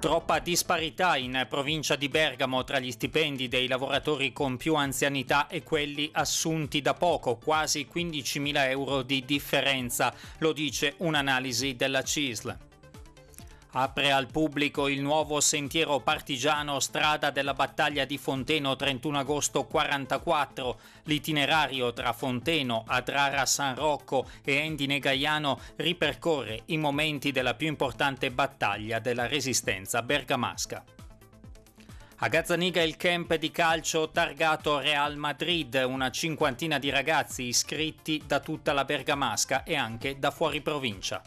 Troppa disparità in provincia di Bergamo tra gli stipendi dei lavoratori con più anzianità e quelli assunti da poco, quasi 15.000 euro di differenza, lo dice un'analisi della CISL. Apre al pubblico il nuovo sentiero partigiano Strada della Battaglia di Fonteno 31 agosto 44. L'itinerario tra Fonteno, Adrara San Rocco e Endine Gaiano ripercorre i momenti della più importante battaglia della resistenza bergamasca. A Gazzaniga il camp di calcio targato Real Madrid, una cinquantina di ragazzi iscritti da tutta la Bergamasca e anche da fuori provincia.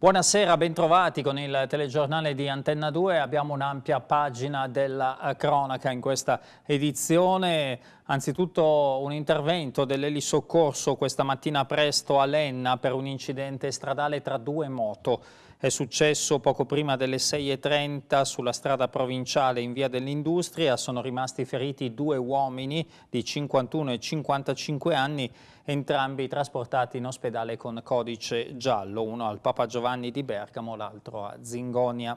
Buonasera, bentrovati con il telegiornale di Antenna 2. Abbiamo un'ampia pagina della eh, cronaca in questa edizione. Anzitutto un intervento dell'elisoccorso questa mattina presto a Lenna per un incidente stradale tra due moto. È successo poco prima delle 6.30 sulla strada provinciale in via dell'Industria. Sono rimasti feriti due uomini di 51 e 55 anni, entrambi trasportati in ospedale con codice giallo, uno al Papa Giovanni di Bergamo, l'altro a Zingonia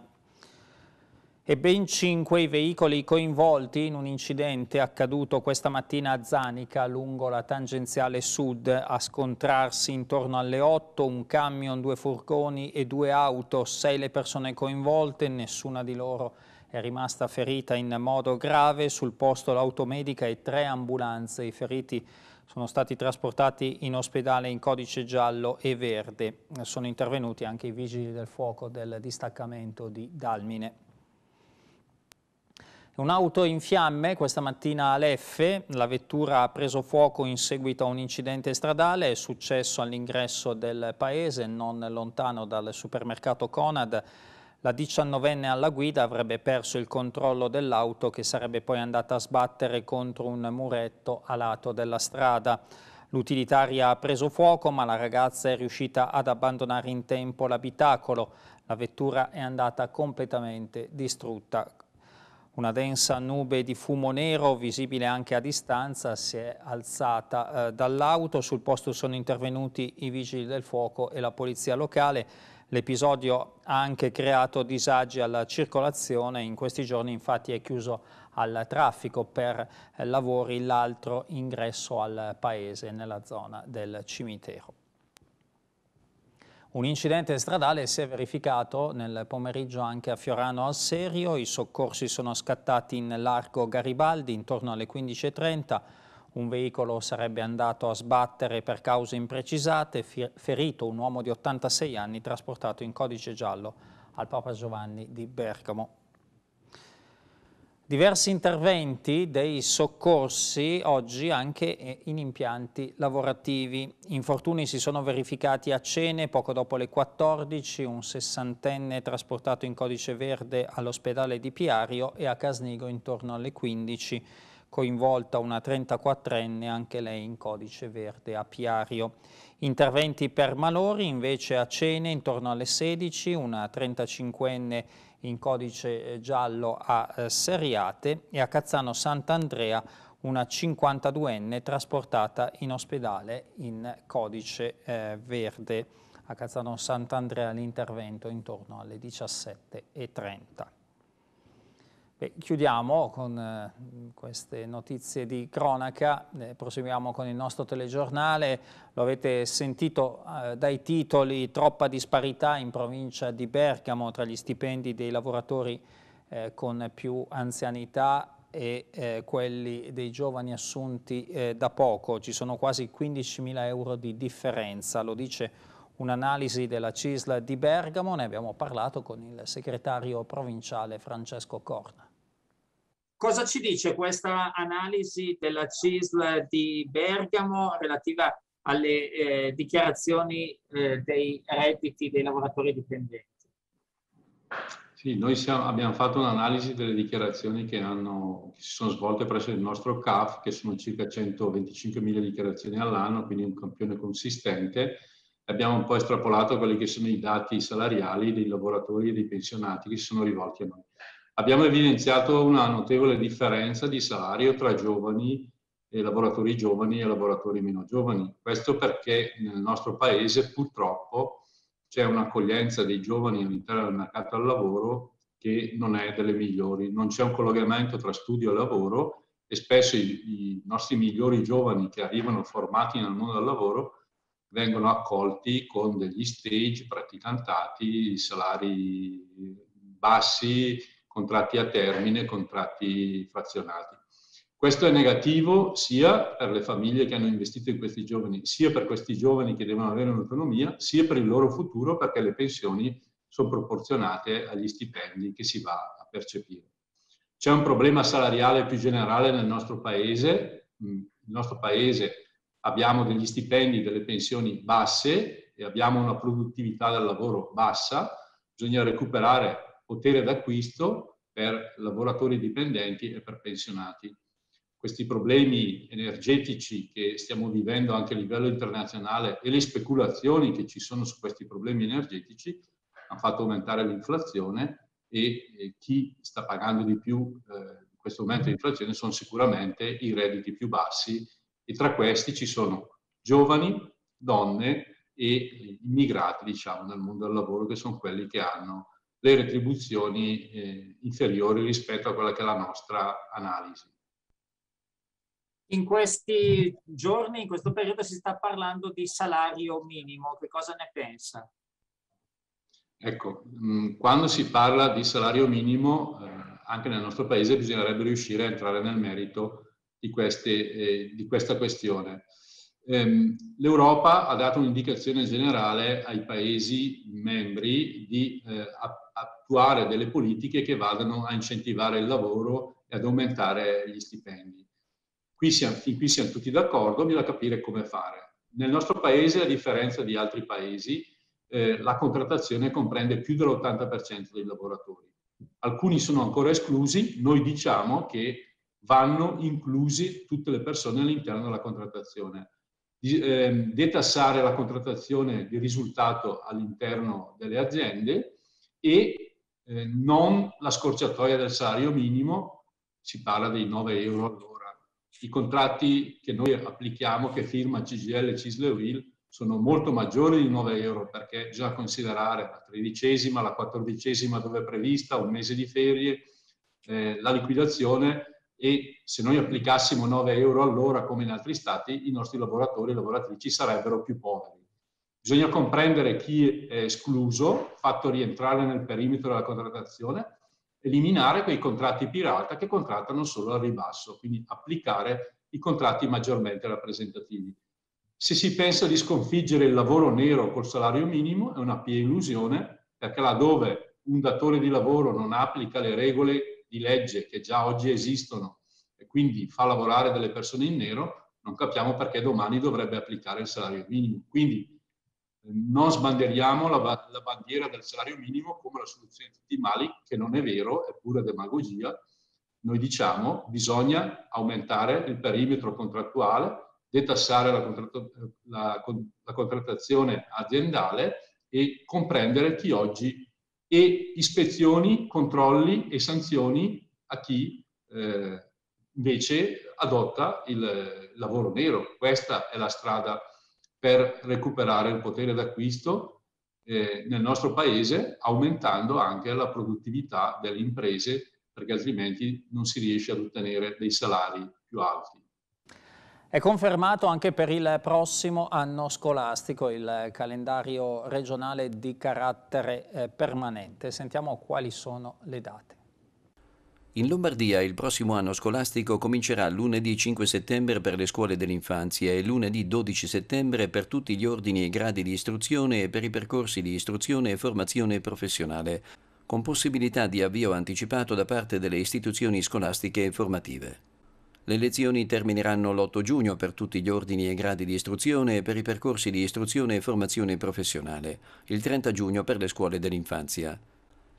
e ben cinque i veicoli coinvolti in un incidente accaduto questa mattina a Zanica lungo la tangenziale sud a scontrarsi intorno alle 8 un camion, due furgoni e due auto, sei le persone coinvolte, nessuna di loro è rimasta ferita in modo grave, sul posto l'automedica e tre ambulanze, i feriti sono stati trasportati in ospedale in codice giallo e verde, sono intervenuti anche i vigili del fuoco del distaccamento di Dalmine. Un'auto in fiamme questa mattina a la vettura ha preso fuoco in seguito a un incidente stradale, è successo all'ingresso del paese, non lontano dal supermercato Conad. La diciannovenne alla guida avrebbe perso il controllo dell'auto che sarebbe poi andata a sbattere contro un muretto a lato della strada. L'utilitaria ha preso fuoco ma la ragazza è riuscita ad abbandonare in tempo l'abitacolo. La vettura è andata completamente distrutta. Una densa nube di fumo nero, visibile anche a distanza, si è alzata eh, dall'auto. Sul posto sono intervenuti i vigili del fuoco e la polizia locale. L'episodio ha anche creato disagi alla circolazione. In questi giorni infatti è chiuso al traffico per eh, lavori l'altro ingresso al paese nella zona del cimitero. Un incidente stradale si è verificato nel pomeriggio anche a Fiorano al Serio, i soccorsi sono scattati in largo Garibaldi intorno alle 15.30, un veicolo sarebbe andato a sbattere per cause imprecisate, ferito un uomo di 86 anni trasportato in codice giallo al Papa Giovanni di Bergamo diversi interventi dei soccorsi oggi anche eh, in impianti lavorativi. Infortuni si sono verificati a cene poco dopo le 14, un sessantenne trasportato in codice verde all'ospedale di Piario e a Casnigo intorno alle 15, coinvolta una 34enne, anche lei in codice verde a Piario. Interventi per malori invece a cene intorno alle 16, una 35enne in codice eh, giallo a eh, Seriate e a Cazzano Sant'Andrea una 52enne trasportata in ospedale in codice eh, verde. A Cazzano Sant'Andrea l'intervento intorno alle 17.30. Beh, chiudiamo con eh, queste notizie di cronaca, eh, proseguiamo con il nostro telegiornale, lo avete sentito eh, dai titoli, troppa disparità in provincia di Bergamo tra gli stipendi dei lavoratori con più anzianità e quelli dei giovani assunti da poco, ci sono quasi 15.000 euro di differenza, lo dice un'analisi della CISL di Bergamo, ne abbiamo parlato con il segretario provinciale Francesco Corna. Cosa ci dice questa analisi della CISL di Bergamo relativa alle eh, dichiarazioni eh, dei redditi dei lavoratori dipendenti? Sì, noi siamo, abbiamo fatto un'analisi delle dichiarazioni che, hanno, che, si sono svolte presso il nostro CAF, che sono circa 125.000 dichiarazioni all'anno, quindi un campione consistente. Abbiamo un po' estrapolato quelli che sono i dati salariali dei lavoratori e dei pensionati che si sono rivolti a noi abbiamo evidenziato una notevole differenza di salario tra giovani e lavoratori giovani e lavoratori meno giovani. Questo perché nel nostro paese purtroppo c'è un'accoglienza dei giovani all'interno del mercato del lavoro che non è delle migliori, non c'è un collegamento tra studio e lavoro e spesso i, i nostri migliori giovani che arrivano formati nel mondo del lavoro vengono accolti con degli stage praticantati, salari bassi, contratti a termine, contratti frazionati. Questo è negativo sia per le famiglie che hanno investito in questi giovani, sia per questi giovani che devono avere un'autonomia, sia per il loro futuro perché le pensioni sono proporzionate agli stipendi che si va a percepire. C'è un problema salariale più generale nel nostro paese. Mm, nel nostro paese abbiamo degli stipendi, delle pensioni basse e abbiamo una produttività del lavoro bassa. Bisogna recuperare potere d'acquisto per lavoratori dipendenti e per pensionati. Questi problemi energetici che stiamo vivendo anche a livello internazionale e le speculazioni che ci sono su questi problemi energetici hanno fatto aumentare l'inflazione e chi sta pagando di più eh, questo momento di inflazione sono sicuramente i redditi più bassi e tra questi ci sono giovani, donne e immigrati diciamo, nel mondo del lavoro che sono quelli che hanno le retribuzioni eh, inferiori rispetto a quella che è la nostra analisi. In questi giorni, in questo periodo, si sta parlando di salario minimo. Che cosa ne pensa? Ecco, mm, quando si parla di salario minimo, eh, anche nel nostro paese bisognerebbe riuscire a entrare nel merito di, queste, eh, di questa questione. Ehm, L'Europa ha dato un'indicazione generale ai Paesi membri di eh, attuare delle politiche che vadano a incentivare il lavoro e ad aumentare gli stipendi. Qui siamo, fin qui siamo tutti d'accordo, bisogna capire come fare. Nel nostro paese, a differenza di altri paesi, eh, la contrattazione comprende più dell'80% dei lavoratori. Alcuni sono ancora esclusi, noi diciamo che vanno inclusi tutte le persone all'interno della contrattazione. Di, eh, detassare la contrattazione di risultato all'interno delle aziende e eh, non la scorciatoia del salario minimo, si parla dei 9 euro all'ora. I contratti che noi applichiamo, che firma CGL, CISL e UIL, sono molto maggiori di 9 euro perché bisogna considerare la tredicesima, la quattordicesima dove è prevista, un mese di ferie, eh, la liquidazione e se noi applicassimo 9 euro all'ora come in altri stati i nostri lavoratori e lavoratrici sarebbero più poveri. Bisogna comprendere chi è escluso, fatto rientrare nel perimetro della contrattazione, eliminare quei contratti pirata che contrattano solo al ribasso, quindi applicare i contratti maggiormente rappresentativi. Se si pensa di sconfiggere il lavoro nero col salario minimo è una pia illusione, perché laddove un datore di lavoro non applica le regole di legge che già oggi esistono e quindi fa lavorare delle persone in nero, non capiamo perché domani dovrebbe applicare il salario minimo. Quindi non sbandieriamo la, la bandiera del salario minimo come la soluzione di tutti i mali, che non è vero, è pura demagogia. Noi diciamo che bisogna aumentare il perimetro contrattuale, detassare la, contratto, la, la contrattazione aziendale e comprendere chi oggi e ispezioni, controlli e sanzioni a chi eh, invece adotta il lavoro nero. Questa è la strada per recuperare il potere d'acquisto eh, nel nostro paese, aumentando anche la produttività delle imprese, perché altrimenti non si riesce ad ottenere dei salari più alti. È confermato anche per il prossimo anno scolastico il calendario regionale di carattere eh, permanente. Sentiamo quali sono le date. In Lombardia il prossimo anno scolastico comincerà lunedì 5 settembre per le scuole dell'infanzia e lunedì 12 settembre per tutti gli ordini e gradi di istruzione e per i percorsi di istruzione e formazione professionale, con possibilità di avvio anticipato da parte delle istituzioni scolastiche e formative. Le lezioni termineranno l'8 giugno per tutti gli ordini e gradi di istruzione e per i percorsi di istruzione e formazione professionale, il 30 giugno per le scuole dell'infanzia.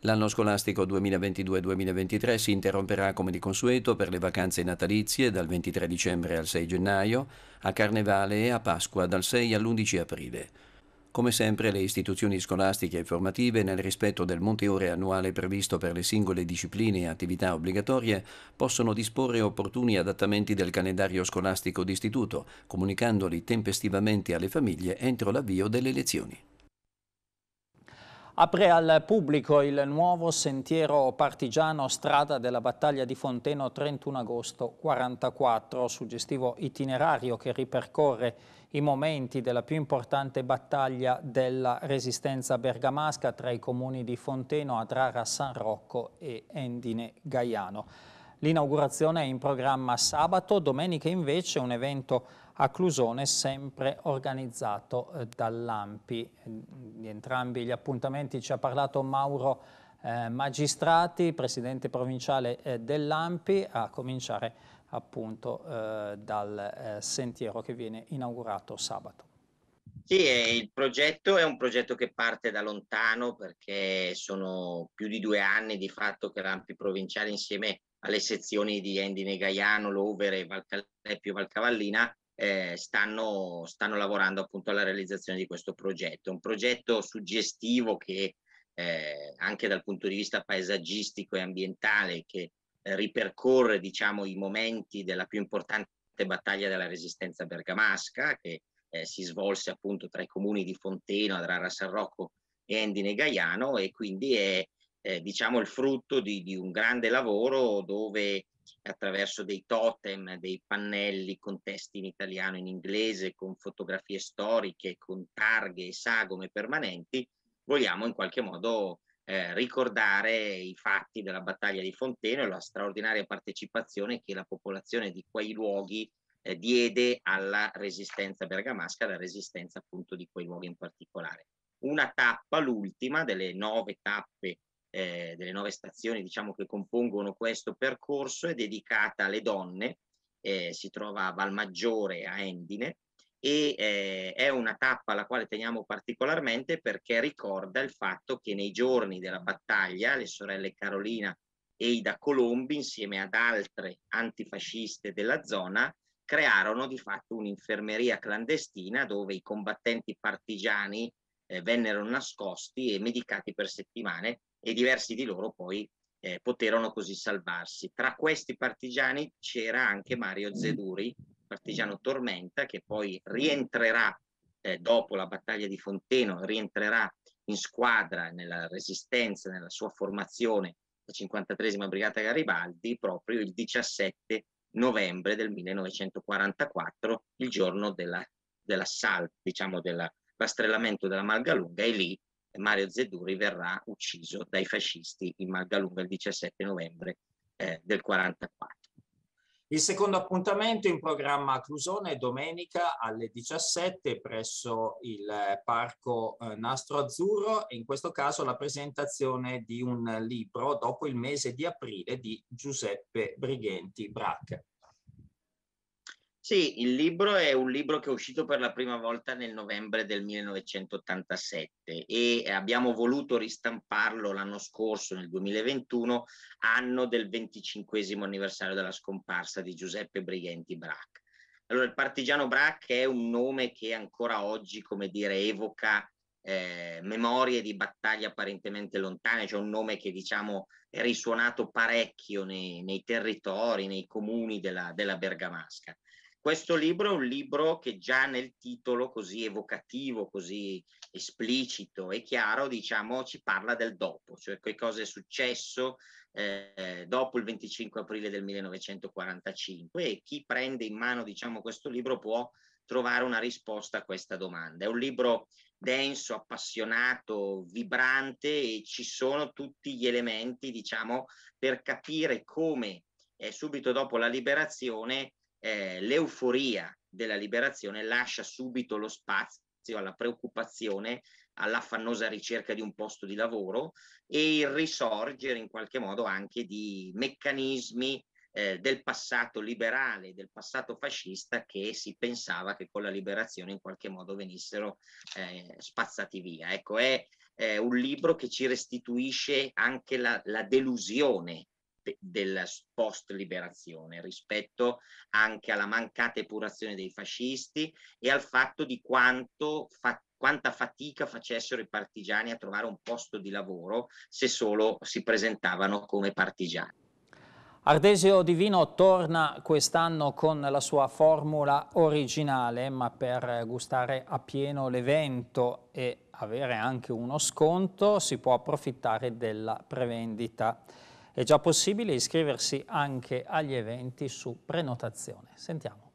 L'anno scolastico 2022-2023 si interromperà come di consueto per le vacanze natalizie dal 23 dicembre al 6 gennaio, a Carnevale e a Pasqua dal 6 all'11 aprile. Come sempre le istituzioni scolastiche e formative, nel rispetto del monteore annuale previsto per le singole discipline e attività obbligatorie, possono disporre opportuni adattamenti del calendario scolastico d'istituto, comunicandoli tempestivamente alle famiglie entro l'avvio delle lezioni. Apre al pubblico il nuovo sentiero partigiano strada della battaglia di Fonteno 31 agosto 44, suggestivo itinerario che ripercorre i momenti della più importante battaglia della resistenza bergamasca tra i comuni di Fonteno, Adrara, San Rocco e Endine Gaiano. L'inaugurazione è in programma sabato, domenica invece un evento a Clusone, sempre organizzato eh, dall'AMPI. Di entrambi gli appuntamenti ci ha parlato Mauro eh, Magistrati, presidente provinciale eh, dell'AMPI, a cominciare appunto eh, dal eh, sentiero che viene inaugurato sabato. Sì, il progetto è un progetto che parte da lontano perché sono più di due anni di fatto che l'AMPI provinciale insieme alle sezioni di Endine Gaiano, Lovere, Valcalepio e Valcavallina eh, stanno, stanno lavorando appunto alla realizzazione di questo progetto. Un progetto suggestivo che eh, anche dal punto di vista paesaggistico e ambientale che eh, ripercorre diciamo, i momenti della più importante battaglia della resistenza bergamasca che eh, si svolse appunto tra i comuni di Fonteno, Adrara San Rocco e Endine Gaiano e quindi è, eh, diciamo il frutto di, di, un grande lavoro dove attraverso dei totem, dei pannelli con testi in italiano, e in inglese, con fotografie storiche, con targhe e sagome permanenti, vogliamo in qualche modo eh, ricordare i fatti della battaglia di Fonteno e la straordinaria partecipazione che la popolazione di quei luoghi eh, diede alla resistenza bergamasca, alla resistenza appunto di quei luoghi in particolare. Una tappa, l'ultima delle nove tappe eh, delle nove stazioni diciamo, che compongono questo percorso è dedicata alle donne, eh, si trova a Valmaggiore, a Endine, e eh, è una tappa alla quale teniamo particolarmente perché ricorda il fatto che nei giorni della battaglia le sorelle Carolina e Ida Colombi insieme ad altre antifasciste della zona crearono di fatto un'infermeria clandestina dove i combattenti partigiani eh, vennero nascosti e medicati per settimane e diversi di loro poi eh, poterono così salvarsi. Tra questi partigiani c'era anche Mario mm. Zeduri, partigiano Tormenta, che poi rientrerà eh, dopo la battaglia di Fonteno, rientrerà in squadra nella resistenza, nella sua formazione, la 53esima Brigata Garibaldi, proprio il 17 novembre del 1944, il giorno dell'assalto, dell diciamo, della, della Malgalunga, e lì Mario Zeduri verrà ucciso dai fascisti in Magalunga il 17 novembre eh, del 1944. Il secondo appuntamento in programma a Clusone è domenica alle 17 presso il Parco eh, Nastro Azzurro e in questo caso la presentazione di un libro dopo il mese di aprile di Giuseppe Brighenti Brac. Sì, il libro è un libro che è uscito per la prima volta nel novembre del 1987 e abbiamo voluto ristamparlo l'anno scorso, nel 2021, anno del 25 anniversario della scomparsa di Giuseppe Brighenti Brac. Allora, il partigiano Brac è un nome che ancora oggi, come dire, evoca eh, memorie di battaglie apparentemente lontane, cioè un nome che diciamo è risuonato parecchio nei, nei territori, nei comuni della, della Bergamasca. Questo libro è un libro che già nel titolo così evocativo, così esplicito e chiaro, diciamo, ci parla del dopo, cioè che cosa è successo eh, dopo il 25 aprile del 1945 e chi prende in mano, diciamo, questo libro può trovare una risposta a questa domanda. È un libro denso, appassionato, vibrante e ci sono tutti gli elementi, diciamo, per capire come eh, subito dopo la liberazione eh, l'euforia della liberazione lascia subito lo spazio alla preoccupazione, all'affannosa ricerca di un posto di lavoro e il risorgere in qualche modo anche di meccanismi eh, del passato liberale, del passato fascista che si pensava che con la liberazione in qualche modo venissero eh, spazzati via. Ecco, è, è un libro che ci restituisce anche la, la delusione del post-liberazione rispetto anche alla mancata epurazione dei fascisti e al fatto di quanto fa, quanta fatica facessero i partigiani a trovare un posto di lavoro se solo si presentavano come partigiani. Ardesio Divino torna quest'anno con la sua formula originale, ma per gustare appieno l'evento e avere anche uno sconto si può approfittare della prevendita. È già possibile iscriversi anche agli eventi su prenotazione. Sentiamo.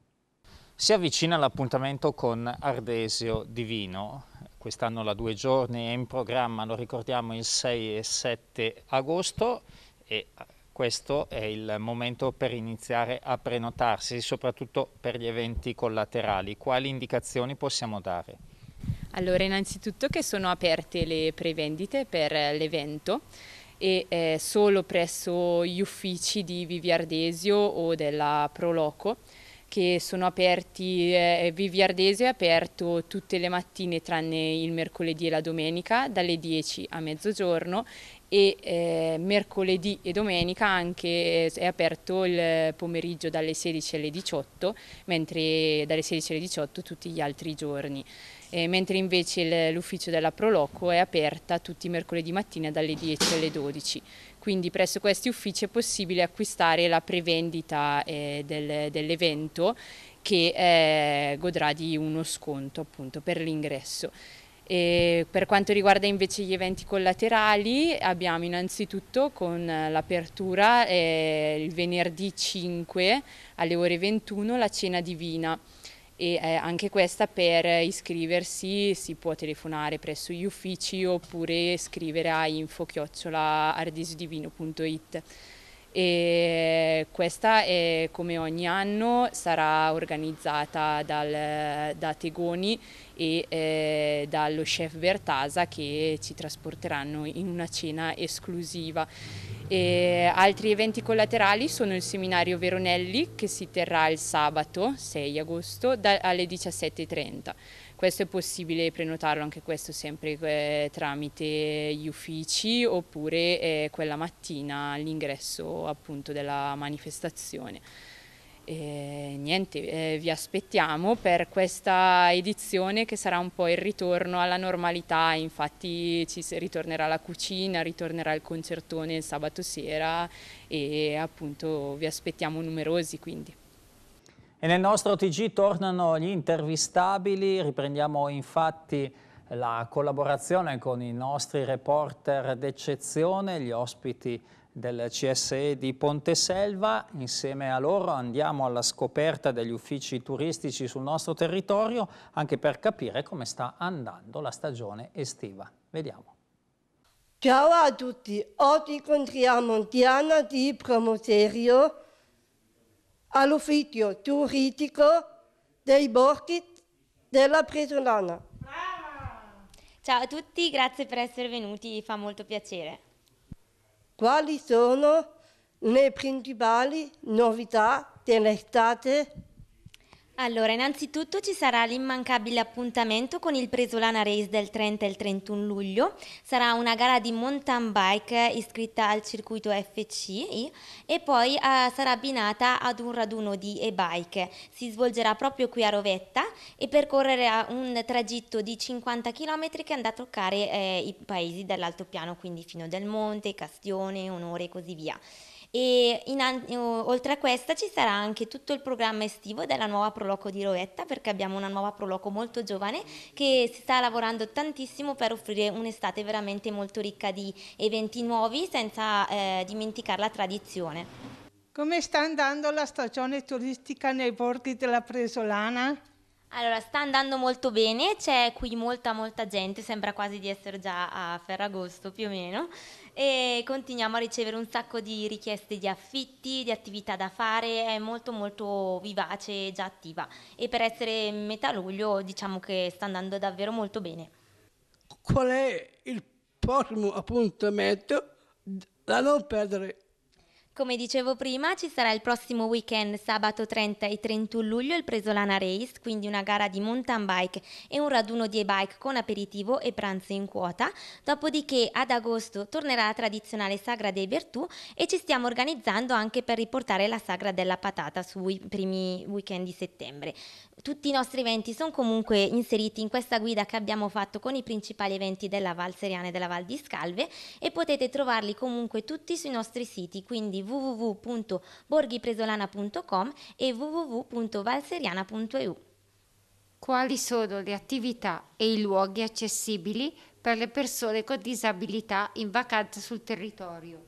Si avvicina l'appuntamento con Ardesio Divino, quest'anno la due giorni è in programma, lo ricordiamo il 6 e 7 agosto e questo è il momento per iniziare a prenotarsi, soprattutto per gli eventi collaterali. Quali indicazioni possiamo dare? Allora, innanzitutto che sono aperte le prevendite per l'evento e è eh, solo presso gli uffici di Vivi Ardesio o della Proloco che sono aperti, eh, eh, Viviardesio è aperto tutte le mattine tranne il mercoledì e la domenica dalle 10 a mezzogiorno e eh, mercoledì e domenica anche eh, è aperto il pomeriggio dalle 16 alle 18 mentre dalle 16 alle 18 tutti gli altri giorni eh, mentre invece l'ufficio della Proloco è aperta tutti i mercoledì mattina dalle 10 alle 12. Quindi presso questi uffici è possibile acquistare la prevendita eh, del, dell'evento che eh, godrà di uno sconto appunto per l'ingresso. E per quanto riguarda invece gli eventi collaterali abbiamo innanzitutto con l'apertura eh, il venerdì 5 alle ore 21 la cena divina e eh, anche questa per iscriversi si può telefonare presso gli uffici oppure scrivere a info-ardisodivino.it e questa è, come ogni anno sarà organizzata dal, da Tegoni e eh, dallo chef Bertasa che ci trasporteranno in una cena esclusiva. E altri eventi collaterali sono il seminario Veronelli che si terrà il sabato 6 agosto da, alle 17.30. Questo è possibile prenotarlo anche questo sempre eh, tramite gli uffici oppure eh, quella mattina all'ingresso appunto della manifestazione. E, eh, niente, eh, vi aspettiamo per questa edizione che sarà un po' il ritorno alla normalità, infatti ci ritornerà la cucina, ritornerà il concertone il sabato sera e appunto vi aspettiamo numerosi quindi. E nel nostro TG tornano gli intervistabili, riprendiamo infatti la collaborazione con i nostri reporter d'eccezione, gli ospiti del CSE di Ponteselva. Insieme a loro andiamo alla scoperta degli uffici turistici sul nostro territorio anche per capire come sta andando la stagione estiva. Vediamo. Ciao a tutti, oggi incontriamo Diana di Promoterio all'ufficio turistico dei borghi della Presolana. Ciao a tutti, grazie per essere venuti, fa molto piacere. Quali sono le principali novità dell'estate allora, innanzitutto ci sarà l'immancabile appuntamento con il Presolana Race del 30 e il 31 luglio. Sarà una gara di mountain bike eh, iscritta al circuito FCI e poi eh, sarà abbinata ad un raduno di e-bike. Si svolgerà proprio qui a Rovetta e percorrerà eh, un tragitto di 50 km che andrà a toccare eh, i paesi dell'altopiano, quindi Fino del Monte, Castione, Onore e così via. E an- oltre a questa ci sarà anche tutto il programma estivo della nuova Proloco di Roetta perché abbiamo una nuova Proloco molto giovane che si sta lavorando tantissimo per offrire un'estate veramente molto ricca di eventi nuovi senza eh, dimenticare la tradizione. Come sta andando la stagione turistica nei borghi della Presolana? Allora, sta andando molto bene, c'è qui molta molta gente, sembra quasi di essere già a Ferragosto più o meno e continuiamo a ricevere un sacco di richieste di affitti, di attività da fare, è molto molto vivace e già attiva e per essere metà luglio diciamo che sta andando davvero molto bene. Qual è il prossimo appuntamento da non perdere? Come dicevo prima, ci sarà il prossimo weekend, sabato 30 e 31 luglio, il Presolana Race, quindi una gara di mountain bike e un raduno di e-bike con aperitivo e pranzo in quota. Dopodiché ad agosto tornerà la tradizionale Sagra dei Vertù e ci stiamo organizzando anche per riportare la Sagra della Patata sui primi weekend di settembre. Tutti i nostri eventi sono comunque inseriti in questa guida che abbiamo fatto con i principali eventi della Val Seriana e della Val di Scalve e potete trovarli comunque tutti sui nostri siti, quindi www.borghipresolana.com e www.valseriana.eu. Quali sono le attività e i luoghi accessibili per le persone con disabilità in vacanza sul territorio?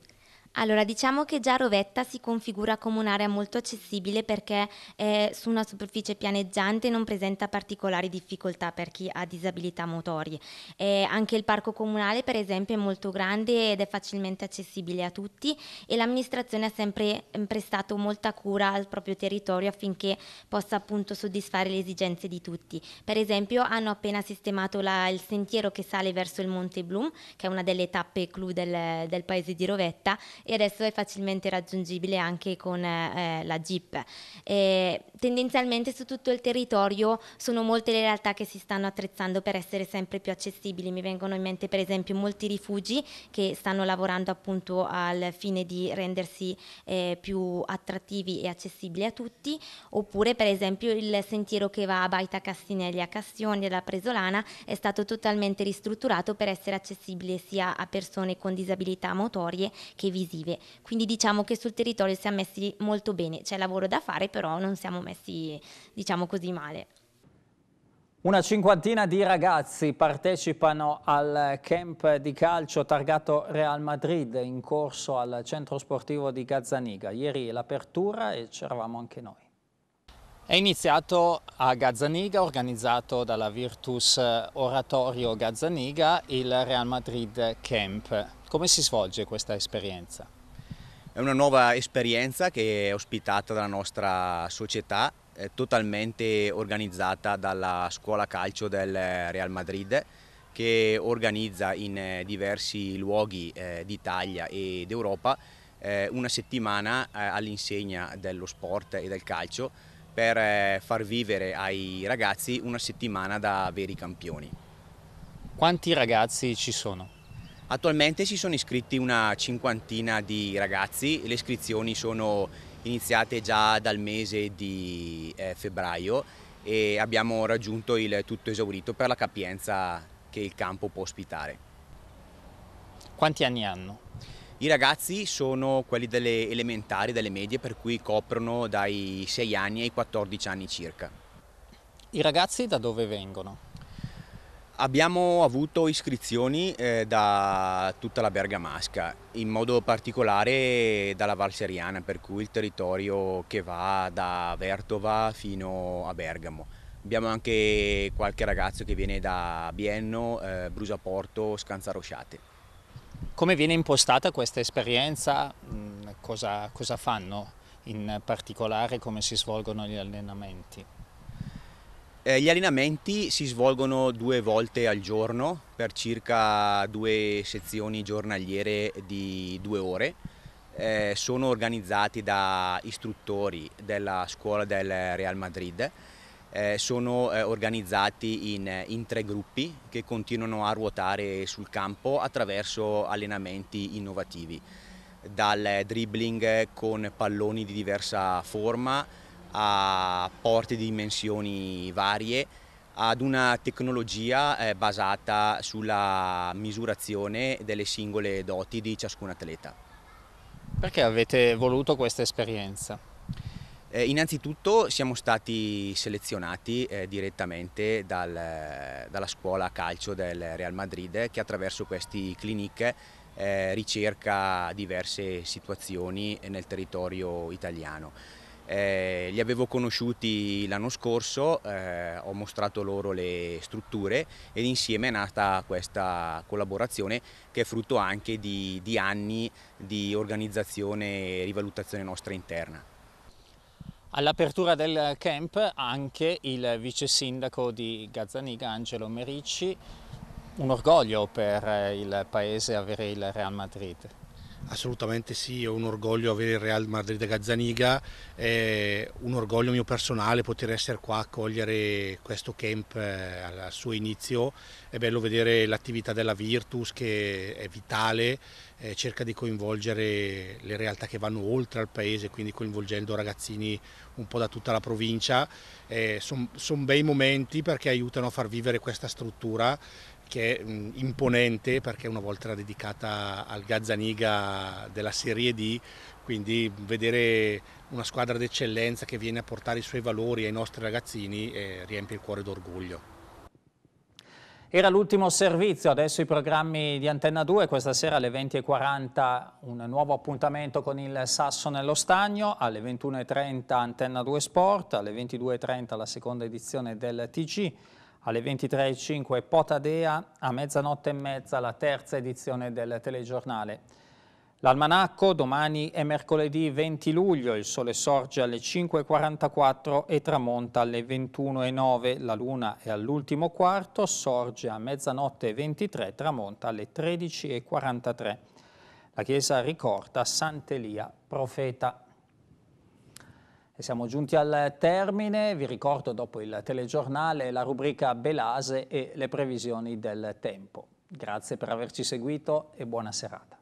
Allora, diciamo che già Rovetta si configura come un'area molto accessibile perché è su una superficie pianeggiante e non presenta particolari difficoltà per chi ha disabilità motorie. Eh, anche il parco comunale, per esempio, è molto grande ed è facilmente accessibile a tutti e l'amministrazione ha sempre ehm, prestato molta cura al proprio territorio affinché possa appunto soddisfare le esigenze di tutti. Per esempio, hanno appena sistemato la, il sentiero che sale verso il Monte Blum, che è una delle tappe clou del, del paese di Rovetta e adesso è facilmente raggiungibile anche con eh, la Jeep. E tendenzialmente su tutto il territorio sono molte le realtà che si stanno attrezzando per essere sempre più accessibili, mi vengono in mente per esempio molti rifugi che stanno lavorando appunto al fine di rendersi eh, più attrattivi e accessibili a tutti, oppure per esempio il sentiero che va a Baita Castinelli a Cassioni e la Presolana è stato totalmente ristrutturato per essere accessibile sia a persone con disabilità motorie che visibili incisive. Quindi diciamo che sul territorio siamo messi molto bene, c'è lavoro da fare, però non siamo messi diciamo così male. Una cinquantina di ragazzi partecipano al camp di calcio targato Real Madrid in corso al centro sportivo di Gazzaniga. Ieri l'apertura e c'eravamo anche noi. È iniziato a Gazzaniga, organizzato dalla Virtus eh, Oratorio Gazzaniga, il Real Madrid Camp. Come si svolge questa esperienza? È una nuova esperienza che è ospitata dalla nostra società, totalmente organizzata dalla scuola calcio del Real Madrid, che organizza in eh, diversi luoghi eh, d'Italia e d'Europa una settimana all'insegna dello sport e del calcio per eh, far vivere ai ragazzi una settimana da veri campioni. Quanti ragazzi ci sono? Attualmente si sono iscritti una cinquantina di ragazzi, le iscrizioni sono iniziate già dal mese di eh, febbraio e abbiamo raggiunto il tutto esaurito per la capienza che il campo può ospitare. Quanti anni hanno? I ragazzi sono quelli delle elementari, delle medie, per cui coprono dai 6 anni ai 14 anni circa. I ragazzi da dove vengono? Abbiamo avuto iscrizioni eh, da tutta la Bergamasca, in modo particolare dalla Val Seriana, per cui il territorio che va da Vertova fino a Bergamo. Abbiamo anche qualche ragazzo che viene da Bienno, eh, Brusaporto, Scanzarosciate. Come viene impostata questa esperienza? Mm, cosa, cosa fanno? In particolare come si svolgono gli allenamenti? Eh, gli allenamenti si svolgono due volte al giorno per circa due sezioni giornaliere di due ore. Eh, sono organizzati da istruttori della scuola del Real Madrid eh, sono eh, organizzati in, in, tre gruppi che continuano a ruotare sul campo attraverso allenamenti innovativi, dal dribbling con palloni di diversa forma a porte di dimensioni varie ad una tecnologia eh, basata sulla misurazione delle singole doti di ciascun atleta. Perché avete voluto questa esperienza? Eh, innanzitutto siamo stati selezionati eh, direttamente dal, eh, dalla scuola calcio del Real Madrid eh, che attraverso questi clinic eh, ricerca diverse situazioni nel territorio italiano. Eh, li avevo conosciuti l'anno scorso, ho mostrato loro le strutture ed insieme è nata questa collaborazione che è frutto anche di, di anni di organizzazione e rivalutazione nostra interna. All'apertura del camp anche il vice sindaco di Gazzaniga, Angelo Merici, un orgoglio per il paese avere il Real Madrid. Assolutamente sì, è un orgoglio avere il Real Madrid a Gazzaniga, è un orgoglio mio personale poter essere qua a cogliere questo camp eh, al suo inizio, è bello vedere l'attività della Virtus che è vitale, eh, cerca di coinvolgere le realtà che vanno oltre al paese, quindi coinvolgendo ragazzini un po' da tutta la provincia. Eh, sono son bei momenti perché aiutano a far vivere questa struttura che è imponente perché una volta dedicata al Gazzaniga della Serie D, quindi vedere una squadra d'eccellenza che viene a portare i suoi valori ai nostri ragazzini eh, riempie il cuore d'orgoglio. Era l'ultimo servizio, adesso i programmi di Antenna 2, questa sera alle 20.40 un nuovo appuntamento con il Sasso nello Stagno, alle 21.30 Antenna 2 Sport, alle 22.30 la seconda edizione del TG, alle 23.05 Potadea, a mezzanotte e mezza la terza edizione del telegiornale. L'almanacco domani è mercoledì 20 luglio, il sole sorge alle 5.44 e tramonta alle 21.09, la luna è all'ultimo quarto, sorge a mezzanotte e 23, tramonta alle 13.43. La chiesa ricorda Sant'Elia, profeta. E siamo giunti al termine, vi ricordo dopo il telegiornale la rubrica Belase e le previsioni del tempo. Grazie per averci seguito e buona serata.